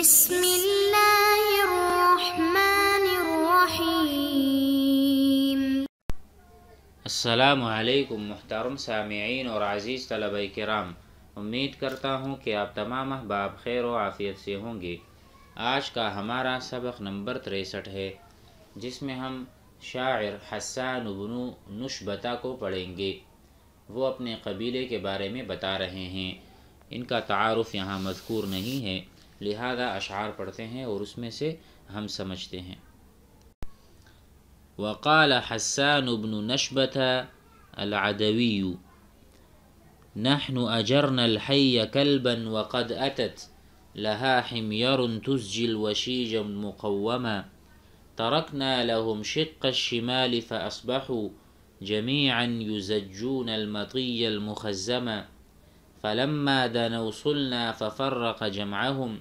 بسم اللہ الرحمن الرحیم السلام علیکم محترم سامعین اور عزیز طلبہ کرام امید کرتا ہوں کہ آپ تمام احباب خیر و عافیت سے ہوں گے آج کا ہمارا سبق نمبر 63 ہے جس میں ہم شاعر حسان بن نشبتا کو پڑھیں گے وہ اپنے قبیلے کے بارے میں بتا رہے ہیں ان کا تعارف یہاں مذکور نہیں ہے اشعار پڑھتے ہیں اور اس میں سے ہم سمجھتے ہیں وقال حسان بن नशबत العدوي نحن أجرنا الحي كلبا وقد أتت لها حمير تزجي الوشيج مقوما تركنا لهم شق الشمال فأصبحوا جميعا يزجون المطي المخزما فلما دنوا صلنا ففرق جمعهم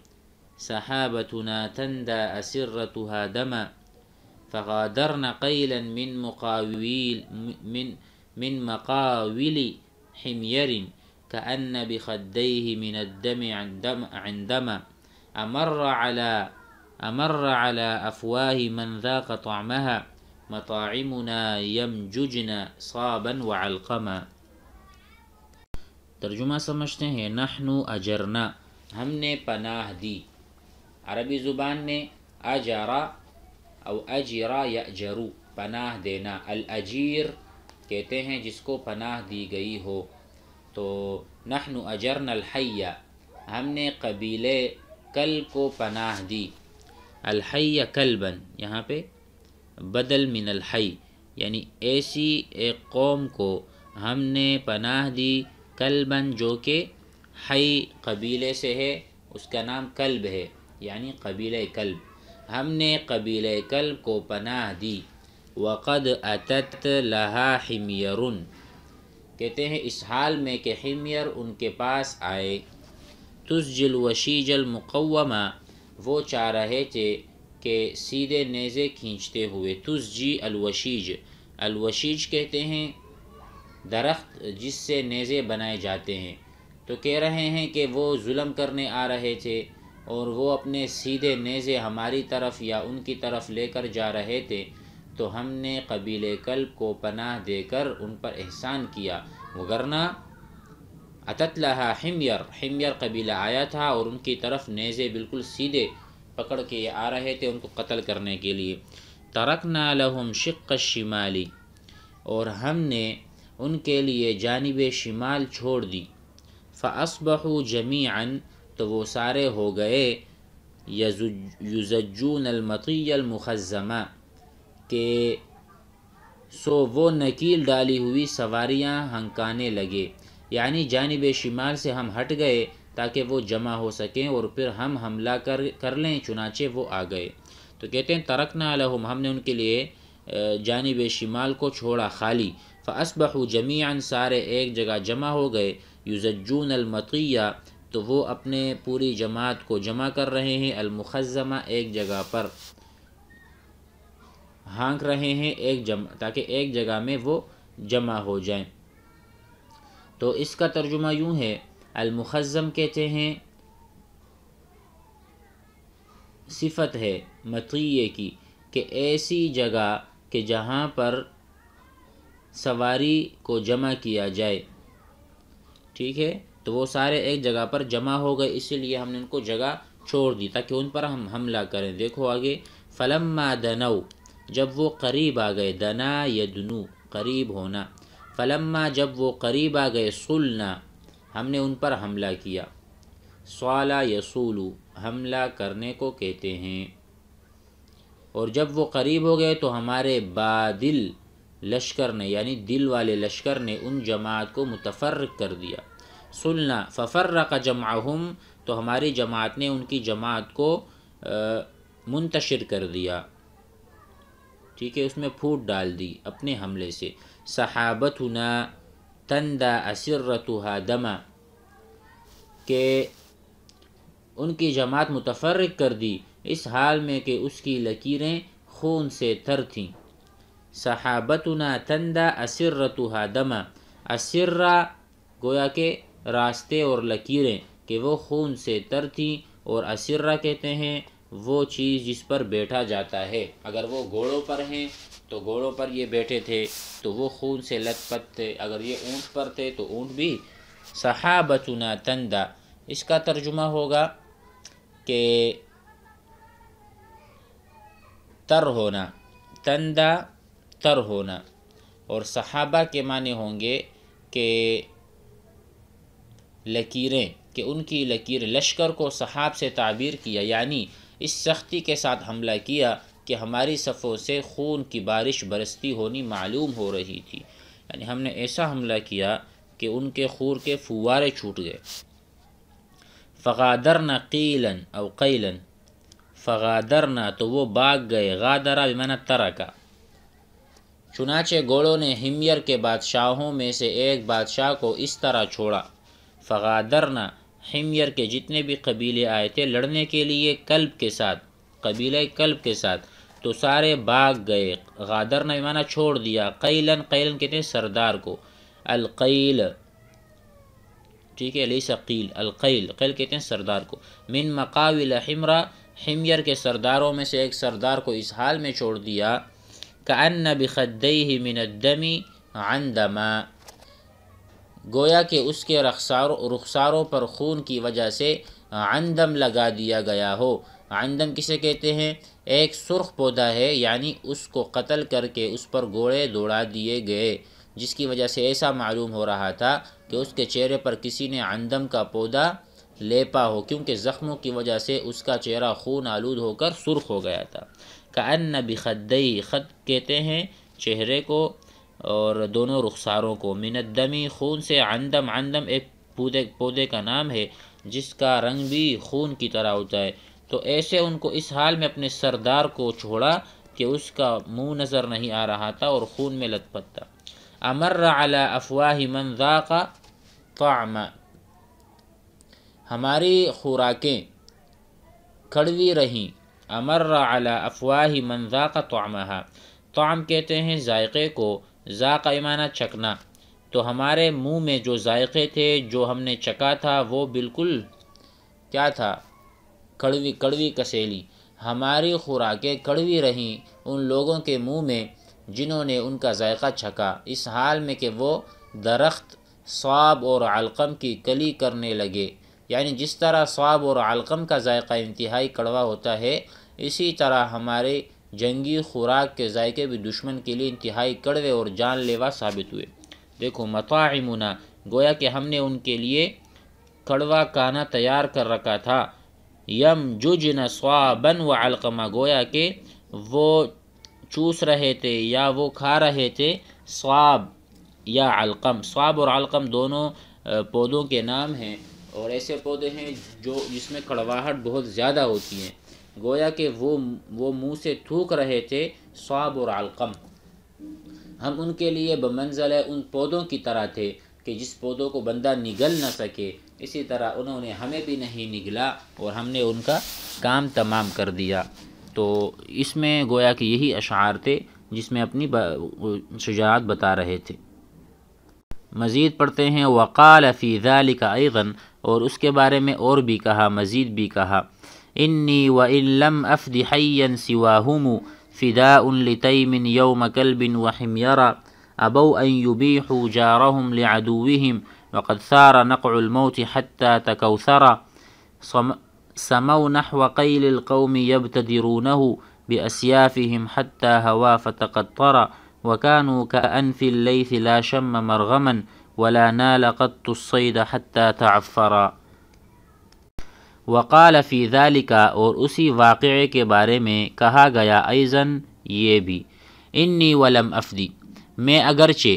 سحابتنا تندى أسرتها دما فغادرنا قيلا من مقاويل من من مقاول حمير كأن بخديه من الدم عندما, عندما أمر على أمر على أفواه من ذاق طعمها مطاعمنا يمججن صابا وعلقما ترجمہ سمجھتے ہیں نحنو اجرنا ہم نے پناہ دی عربی زبان میں اجرا او اجرا یا جرو پناہ دینا الاجیر کہتے ہیں جس کو پناہ دی گئی ہو تو نحن اجرن الح ہم نے قبیلے کل کو پناہ دی الحیہ کلبن یہاں پہ بدل من الحی یعنی ایسی ایک قوم کو ہم نے پناہ دی کلبن جو کہ حی قبیلے سے ہے اس کا نام کلب ہے یعنی قبیلہ کلب ہم نے قبیلہ کلب کو پناہ دی وقد اتت لہا حمیرن کہتے ہیں اس حال میں کہ ہمیر ان کے پاس آئے تسجل وشیجل المقمہ وہ چاہ رہے تھے کہ سیدھے نیزے کھینچتے ہوئے تسجی الوشیج الوشیج کہتے ہیں درخت جس سے نیزے بنائے جاتے ہیں تو کہہ رہے ہیں کہ وہ ظلم کرنے آ رہے تھے اور وہ اپنے سیدھے نیزے ہماری طرف یا ان کی طرف لے کر جا رہے تھے تو ہم نے قبیل کلب کو پناہ دے کر ان پر احسان کیا وگرنہ اطتلہ ہمیر حمیر قبیلہ آیا تھا اور ان کی طرف نیزے بالکل سیدھے پکڑ کے آ رہے تھے ان کو قتل کرنے کے لیے ترک شق شمالی اور ہم نے ان کے لیے جانب شمال چھوڑ دی فاسبہ جمیعا تو وہ سارے ہو گئے یزجون یوزون المقی کہ سو وہ نکیل ڈالی ہوئی سواریاں ہنکانے لگے یعنی جانب شمال سے ہم ہٹ گئے تاکہ وہ جمع ہو سکیں اور پھر ہم حملہ کر کر لیں چنانچہ وہ آ گئے تو کہتے ہیں ترکنا لہم ہم نے ان کے لیے جانب شمال کو چھوڑا خالی فاسبح جمیعان سارے ایک جگہ جمع ہو گئے یوزون المطیہ تو وہ اپنے پوری جماعت کو جمع کر رہے ہیں المخزمہ ایک جگہ پر ہانک رہے ہیں ایک جمع تاکہ ایک جگہ میں وہ جمع ہو جائیں تو اس کا ترجمہ یوں ہے المخزم کہتے ہیں صفت ہے متعیے کی کہ ایسی جگہ کہ جہاں پر سواری کو جمع کیا جائے ٹھیک ہے تو وہ سارے ایک جگہ پر جمع ہو گئے اسی لیے ہم نے ان کو جگہ چھوڑ دی تاکہ ان پر ہم حملہ کریں دیکھو آگے فلما دنو جب وہ قریب آ گئے دنا یا دنو قریب ہونا فلما جب وہ قریب آ گئے سلنا ہم نے ان پر حملہ کیا سوالہ یسولو حملہ کرنے کو کہتے ہیں اور جب وہ قریب ہو گئے تو ہمارے بادل لشکر نے یعنی دل والے لشکر نے ان جماعت کو متفرق کر دیا سننا ففر کا جما تو ہماری جماعت نے ان کی جماعت کو منتشر کر دیا ٹھیک ہے اس میں پھوٹ ڈال دی اپنے حملے سے صحابت ہُنا تندا اسرتہ دما کہ ان کی جماعت متفرق کر دی اس حال میں کہ اس کی لکیریں خون سے تر تھیں صحابتنا تندہ اسرتها دما دمہ اسرہ گویا کہ راستے اور لکیریں کہ وہ خون سے تر تھیں اور اسرہ کہتے ہیں وہ چیز جس پر بیٹھا جاتا ہے اگر وہ گھوڑوں پر ہیں تو گھوڑوں پر یہ بیٹھے تھے تو وہ خون سے لت پت تھے اگر یہ اونٹ پر تھے تو اونٹ بھی صحابتنا تندا تندہ اس کا ترجمہ ہوگا کہ تر ہونا تندہ مستر ہونا اور صحابہ کے معنی ہوں گے کہ لکیریں کہ ان کی لکیر لشکر کو صحاب سے تعبیر کیا یعنی اس سختی کے ساتھ حملہ کیا کہ ہماری صفوں سے خون کی بارش برستی ہونی معلوم ہو رہی تھی یعنی ہم نے ایسا حملہ کیا کہ ان کے خور کے فوارے چھوٹ گئے فغادرنا قیلن او قیلن فغادرنا تو وہ باغ گئے غادرہ بمانا ترکہ چنانچہ گوڑوں نے ہمیر کے بادشاہوں میں سے ایک بادشاہ کو اس طرح چھوڑا فغادرنا ہمیر کے جتنے بھی قبیلے آئے تھے لڑنے کے لیے کلب کے ساتھ قبیلہ کلب کے ساتھ تو سارے باغ گئے غادر نے مانا چھوڑ دیا قیلن قیلن کہتے ہیں سردار کو القیل ٹھیک ہے علی شکیل القیل قیل کہتے ہیں سردار کو من مقاول حمرہ ہمیر کے سرداروں میں سے ایک سردار کو اس حال میں چھوڑ دیا کانب خدی ہی دما گویا کہ اس کے رخساروں رخساروں پر خون کی وجہ سے عندم لگا دیا گیا ہو عندم کسے کہتے ہیں ایک سرخ پودا ہے یعنی اس کو قتل کر کے اس پر گوڑے دوڑا دیے گئے جس کی وجہ سے ایسا معلوم ہو رہا تھا کہ اس کے چہرے پر کسی نے عندم کا پودا لے پا ہو کیونکہ زخموں کی وجہ سے اس کا چہرہ خون آلود ہو کر سرخ ہو گیا تھا کان بخدئی خط کہتے ہیں چہرے کو اور دونوں رخساروں کو منت دمی خون سے اندم اندم ایک پودے پودے کا نام ہے جس کا رنگ بھی خون کی طرح ہوتا ہے تو ایسے ان کو اس حال میں اپنے سردار کو چھوڑا کہ اس کا منہ نظر نہیں آ رہا تھا اور خون میں لت تھا امر علا افواہ ذاق طعم ہماری خوراکیں کڑوی رہیں امر علی افواہ من ذاق طعمہ طعم کہتے ہیں ذائقے کو ذاق ایمانہ چکنا تو ہمارے منہ میں جو ذائقے تھے جو ہم نے چکا تھا وہ بالکل کیا تھا کڑوی کڑوی کسیلی ہماری خوراکیں کڑوی رہیں ان لوگوں کے منہ میں جنہوں نے ان کا ذائقہ چھکا اس حال میں کہ وہ درخت صواب اور علقم کی کلی کرنے لگے یعنی جس طرح صواب اور علقم کا ذائقہ انتہائی کڑوا ہوتا ہے اسی طرح ہمارے جنگی خوراک کے ذائقے بھی دشمن کے لیے انتہائی کڑوے اور جان لیوا ثابت ہوئے دیکھو مطاعمنا گویا کہ ہم نے ان کے لیے کڑوا کانا تیار کر رکھا تھا یم ججن سوابن و القمہ گویا کہ وہ چوس رہے تھے یا وہ کھا رہے تھے سواب یا علقم سواب اور علقم دونوں پودوں کے نام ہیں اور ایسے پودے ہیں جو جس میں کڑواہٹ بہت زیادہ ہوتی ہیں گویا کہ وہ منہ سے تھوک رہے تھے صعب اور علقم ہم ان کے لیے بمنزل ہے ان پودوں کی طرح تھے کہ جس پودوں کو بندہ نگل نہ سکے اسی طرح انہوں نے ہمیں بھی نہیں نگلا اور ہم نے ان کا کام تمام کر دیا تو اس میں گویا کہ یہی اشعار تھے جس میں اپنی شجاعت بتا رہے تھے مزید پڑھتے ہیں وقال فی ذالک کا اور اس کے بارے میں اور بھی کہا مزید بھی کہا إني وإن لم أفد حيا سواهم فداء لتيم يوم كلب وحميرا أبوا أن يبيحوا جارهم لعدوهم وقد ثار نقع الموت حتى تكوثرا سموا نحو قيل القوم يبتدرونه بأسيافهم حتى هوا فتقطرا وكانوا كأنف الليث لا شم مرغما ولا نال قط الصيد حتى تعفرا وقال فی ذالکا اور اسی واقعے کے بارے میں کہا گیا ایزن یہ بھی انی ولم افدی میں اگرچہ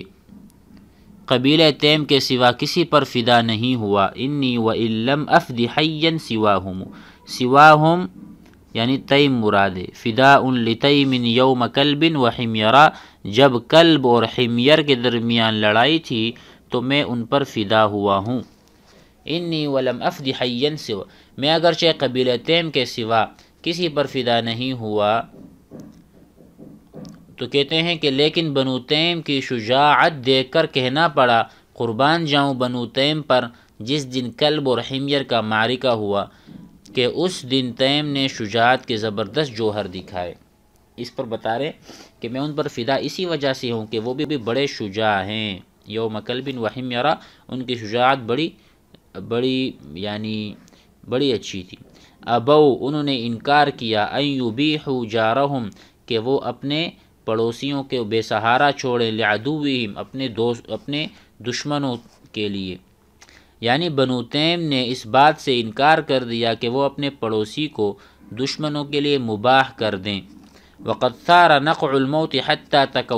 قبیل تیم کے سوا کسی پر فدا نہیں ہوا انی و علم حین سوا ہم سوا ہم یعنی تیم مراد فدا ان لطیم یوم کلبن حمیرا جب کلب اور حمیر کے درمیان لڑائی تھی تو میں ان پر فدا ہوا ہوں انی ولم افدی حین سوا میں اگرچہ قبیل تیم کے سوا کسی پر فدا نہیں ہوا تو کہتے ہیں کہ لیکن بنو تیم کی شجاعت دیکھ کر کہنا پڑا قربان جاؤں بنو تیم پر جس دن کلب اور حمیر کا معرکہ ہوا کہ اس دن تیم نے شجاعت کے زبردست جوہر دکھائے اس پر بتا رہے کہ میں ان پر فدا اسی وجہ سے ہوں کہ وہ بھی بڑے شجاع ہیں یوم و حمیرہ ان کی شجاعت بڑی بڑی یعنی بڑی اچھی تھی ابو انہوں نے انکار کیا ایوں بھی ہو جا کہ وہ اپنے پڑوسیوں کے بے سہارا چھوڑیں لعدوہم اپنے دوست اپنے دشمنوں کے لیے یعنی بنوتیم نے اس بات سے انکار کر دیا کہ وہ اپنے پڑوسی کو دشمنوں کے لیے مباح کر دیں وقت سارا نقال الموت حتیٰ تک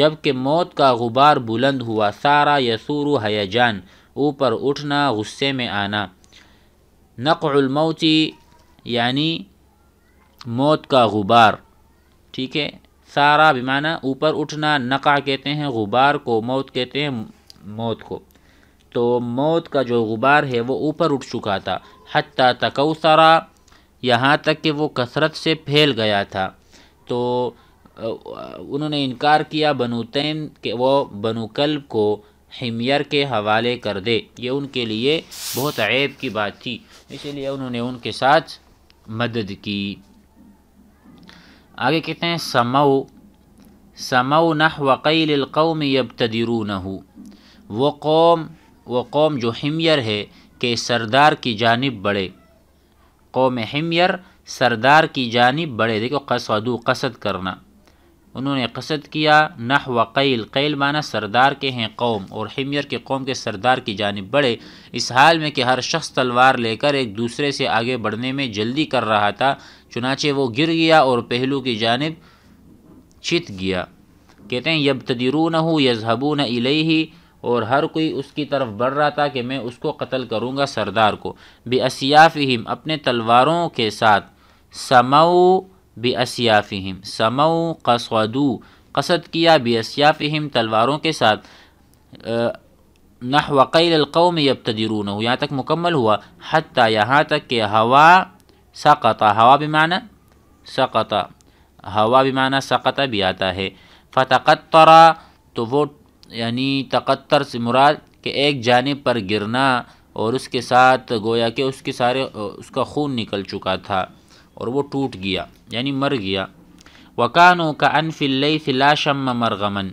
جب کہ موت کا غبار بلند ہوا سارا یسور حیا جان اوپر اٹھنا غصے میں آنا نقع الموت یعنی موت کا غبار ٹھیک ہے سارا بیمانہ اوپر اٹھنا نقع کہتے ہیں غبار کو موت کہتے ہیں موت کو تو موت کا جو غبار ہے وہ اوپر اٹھ چکا تھا حتیٰ تکو سارا یہاں تک کہ وہ کثرت سے پھیل گیا تھا تو انہوں نے انکار کیا بنو تین کہ وہ بنو کلب کو ہمیر کے حوالے کر دے یہ ان کے لیے بہت عیب کی بات تھی اسی لیے انہوں نے ان کے ساتھ مدد کی آگے کہتے ہیں سمو سمو نہ قیل القوم میں وہ قوم وہ قوم جو ہمیر ہے کہ سردار کی جانب بڑھے قوم ہمیر سردار کی جانب بڑھے دیکھو قصدو قصد کرنا انہوں نے قصد کیا نح و قیل قیل مانا سردار کے ہیں قوم اور حمیر کے قوم کے سردار کی جانب بڑھے اس حال میں کہ ہر شخص تلوار لے کر ایک دوسرے سے آگے بڑھنے میں جلدی کر رہا تھا چنانچہ وہ گر گیا اور پہلو کی جانب چھت گیا کہتے ہیں یب تدیرون نہ ہوں یذہبوں نہ ہی اور ہر کوئی اس کی طرف بڑھ رہا تھا کہ میں اس کو قتل کروں گا سردار کو بے اسیافہم اپنے تلواروں کے ساتھ سماؤ بے اسیافہم سمو قصدو قصد کیا بے اسیافہم تلواروں کے ساتھ نہ قیل القوم میں یب یہاں تک مکمل ہوا حتیٰ یہاں تک کہ ہوا سقطا ہوا بمعنی سقطا ہوا بمعنی سقطا بھی آتا ہے فتقترا تو وہ یعنی تقتر سے مراد کہ ایک جانب پر گرنا اور اس کے ساتھ گویا کہ اس کے سارے اس کا خون نکل چکا تھا اور وہ ٹوٹ گیا یعنی مر گیا وکانوں کا انف علئی سی مرغمن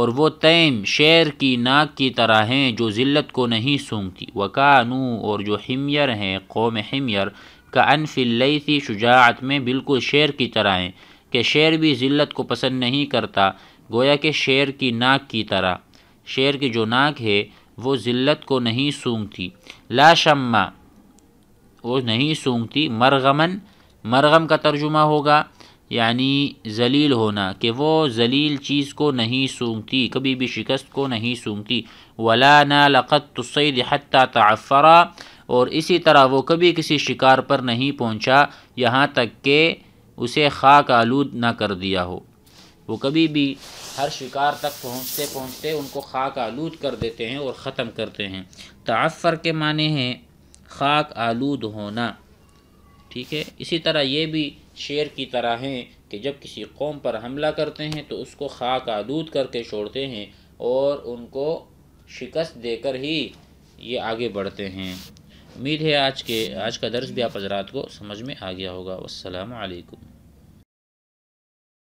اور وہ تیم شیر کی ناک کی طرح ہیں جو ذلت کو نہیں سونگتی وکانو اور جو ہمیر ہیں قوم ہمیر کا انف علی شجاعت میں بالکل شیر کی طرح ہیں کہ شیر بھی ذلت کو پسند نہیں کرتا گویا کہ شیر کی ناک کی طرح شیر کی جو ناک ہے وہ ذلت کو نہیں سونگتی لاشمہ وہ نہیں سونگتی مرغمن مرغم کا ترجمہ ہوگا یعنی ذلیل ہونا کہ وہ ذلیل چیز کو نہیں سونگتی کبھی بھی شکست کو نہیں سونگتی ولا لقت تسد حتیٰ تعفرا اور اسی طرح وہ کبھی کسی شکار پر نہیں پہنچا یہاں تک کہ اسے خاک آلود نہ کر دیا ہو وہ کبھی بھی ہر شکار تک پہنچتے پہنچتے ان کو خاک آلود کر دیتے ہیں اور ختم کرتے ہیں تعفر کے معنی ہیں خاک آلود ہونا ٹھیک ہے اسی طرح یہ بھی شیر کی طرح ہیں کہ جب کسی قوم پر حملہ کرتے ہیں تو اس کو خاک آدود کر کے چھوڑتے ہیں اور ان کو شکست دے کر ہی یہ آگے بڑھتے ہیں امید ہے آج کے آج کا درس بھی آپ حضرات کو سمجھ میں آ گیا ہوگا والسلام علیکم